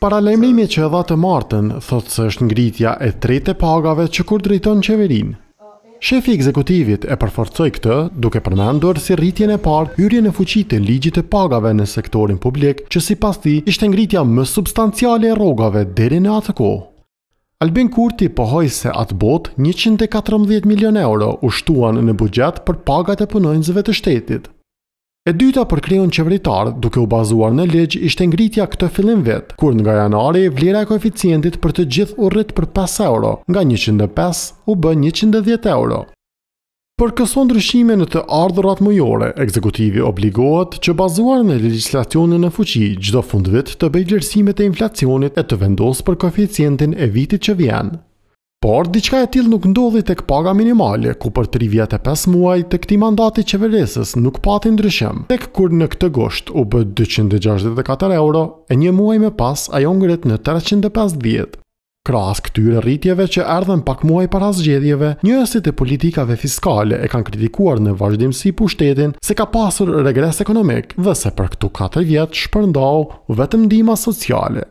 Paralemrimi që edha të martën, thotë së është ngritja e tretë e pagave që kur drejton qeverin. Shefi ekzekutivit e përforcoj këtë duke përmendur si rritjen e par hyrjen e fuqit e ligjit e pagave në sektorin publik që si pas ti ishte ngritja më substanciale e rogave dheri në atë kohë. Albin Kurti pohoj se atë bot 114 milion euro ushtuan në bugjet për pagat e punojnëzve të shtetit. E dyta për krijon qeveritar, duke u bazuar në ligj, ishte ngritja këtë fillim vet, kur nga janari vlera e koeficientit për të gjithë u rrit për 5 euro, nga 105 u bë 110 euro. Për këso ndryshime në të ardhurat mujore, ekzekutivi obligohet që bazuar në legislacionin e fuqi, gjdo fund vit të bejgjërsimet e inflacionit e të vendosë për koeficientin e vitit që vjenë. Por diçka e tillë nuk ndodhi tek paga minimale, ku për 3 vjetë e 5 muaj të këtij mandati qeveresës nuk pati ndryshim. Tek kur në këtë gosht u bët 264 euro, e një muaj më pas ajo ngret në 350. Kras këtyre rritjeve që erdhen pak muaj para zgjedhjeve, njësit e politikave fiskale e kanë kritikuar në vazhdimësi pushtetin se ka pasur regres ekonomik dhe se për këtu 4 vjetë shpërndau vetëm dima sociale.